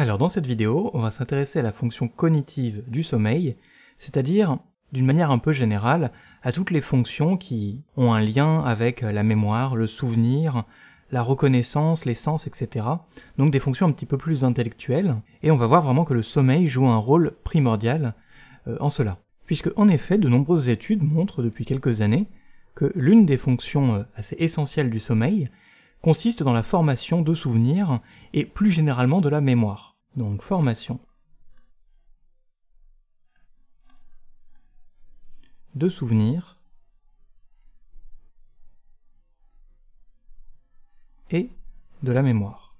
Alors dans cette vidéo, on va s'intéresser à la fonction cognitive du sommeil, c'est-à-dire, d'une manière un peu générale, à toutes les fonctions qui ont un lien avec la mémoire, le souvenir, la reconnaissance, les sens, etc. Donc des fonctions un petit peu plus intellectuelles, et on va voir vraiment que le sommeil joue un rôle primordial euh, en cela. Puisque en effet, de nombreuses études montrent depuis quelques années que l'une des fonctions euh, assez essentielles du sommeil consiste dans la formation de souvenirs et plus généralement de la mémoire donc formation. de souvenirs et de la mémoire.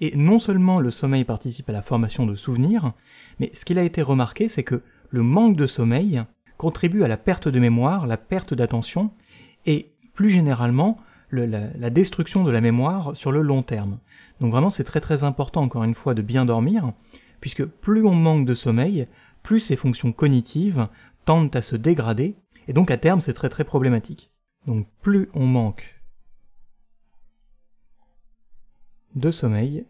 Et non seulement le sommeil participe à la formation de souvenirs, mais ce qu'il a été remarqué, c'est que le manque de sommeil contribue à la perte de mémoire, la perte d'attention, et plus généralement la, destruction de la mémoire sur le long terme. Donc vraiment c'est très très important encore une fois de bien dormir, puisque plus on manque de sommeil, plus ses fonctions cognitives tendent à se dégrader, et donc à terme c'est très très problématique. Donc plus on manque de sommeil,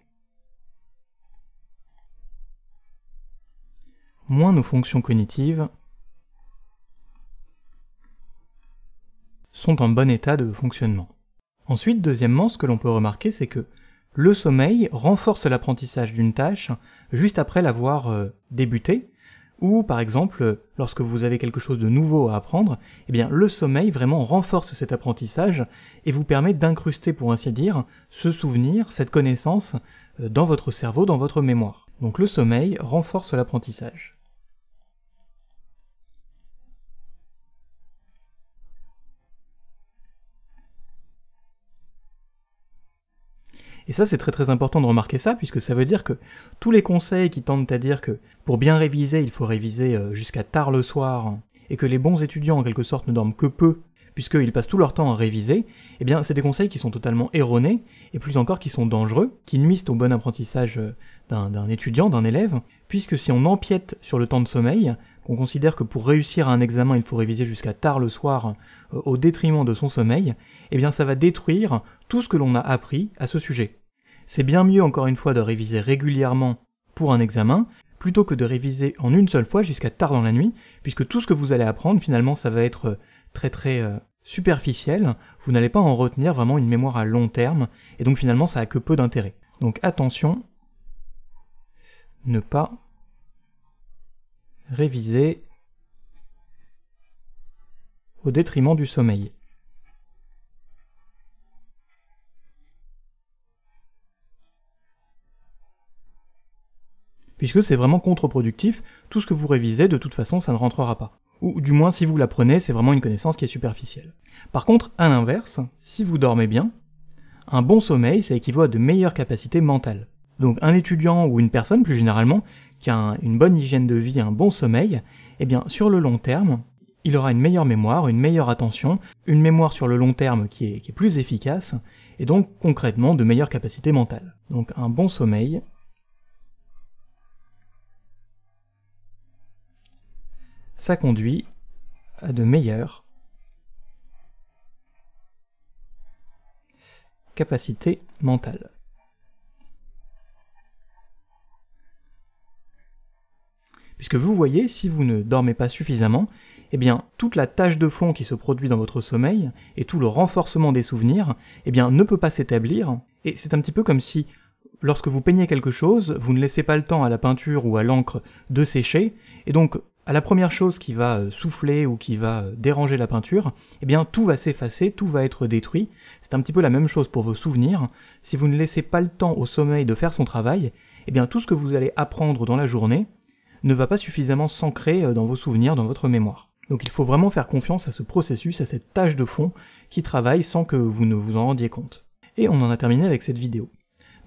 moins nos fonctions cognitives en bon état de fonctionnement. Ensuite, deuxièmement, ce que l'on peut remarquer, c'est que le sommeil renforce l'apprentissage d'une tâche juste après l'avoir euh, débutée, ou par exemple, lorsque vous avez quelque chose de nouveau à apprendre, eh bien le sommeil vraiment renforce cet apprentissage et vous permet d'incruster, pour ainsi dire, ce souvenir, cette connaissance euh, dans votre cerveau, dans votre mémoire. Donc le sommeil renforce l'apprentissage. Et ça, c'est très très important de remarquer ça, puisque ça veut dire que tous les conseils qui tendent à dire que pour bien réviser, il faut réviser euh, jusqu'à tard le soir, hein, et que les bons étudiants, en quelque sorte, ne dorment que peu, puisqu'ils passent tout leur temps à réviser, eh bien, c'est des conseils qui sont totalement erronés, et plus encore qui sont dangereux, qui nuisent au bon apprentissage euh, d'un étudiant, d'un élève, puisque si on empiète sur le temps de sommeil, on considère que pour réussir un examen, il faut réviser jusqu'à tard le soir euh, au détriment de son sommeil, eh bien ça va détruire tout ce que l'on a appris à ce sujet. C'est bien mieux encore une fois de réviser régulièrement pour un examen, plutôt que de réviser en une seule fois jusqu'à tard dans la nuit, puisque tout ce que vous allez apprendre, finalement, ça va être très très euh, superficiel, vous n'allez pas en retenir vraiment une mémoire à long terme, et donc finalement ça a que peu d'intérêt. Donc attention, ne pas réviser au détriment du sommeil. Puisque c'est vraiment contre-productif, tout ce que vous révisez, de toute façon, ça ne rentrera pas. Ou du moins, si vous l'apprenez, c'est vraiment une connaissance qui est superficielle. Par contre, à l'inverse, si vous dormez bien, un bon sommeil, ça équivaut à de meilleures capacités mentales. Donc un étudiant ou une personne, plus généralement, une bonne hygiène de vie, un bon sommeil, eh bien sur le long terme, il aura une meilleure mémoire, une meilleure attention, une mémoire sur le long terme qui est, qui est plus efficace, et donc concrètement de meilleures capacités mentales. Donc un bon sommeil. Ça conduit à de meilleures capacités mentales. puisque vous voyez, si vous ne dormez pas suffisamment, eh bien, toute la tâche de fond qui se produit dans votre sommeil, et tout le renforcement des souvenirs, eh bien, ne peut pas s'établir, et c'est un petit peu comme si, lorsque vous peignez quelque chose, vous ne laissez pas le temps à la peinture ou à l'encre de sécher, et donc, à la première chose qui va euh, souffler ou qui va euh, déranger la peinture, eh bien tout va s'effacer, tout va être détruit. C'est un petit peu la même chose pour vos souvenirs. Si vous ne laissez pas le temps au sommeil de faire son travail, eh bien tout ce que vous allez apprendre dans la journée, ne va pas suffisamment s'ancrer euh, dans vos souvenirs, dans votre mémoire. Donc il faut vraiment faire confiance à ce processus, à cette tâche de fond qui travaille sans que vous ne vous en rendiez compte. Et on en a terminé avec cette vidéo.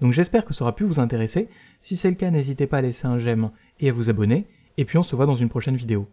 Donc j'espère que ça aura pu vous intéresser, si c'est le cas n'hésitez pas à laisser un j'aime et à vous abonner, et puis on se voit dans une prochaine vidéo.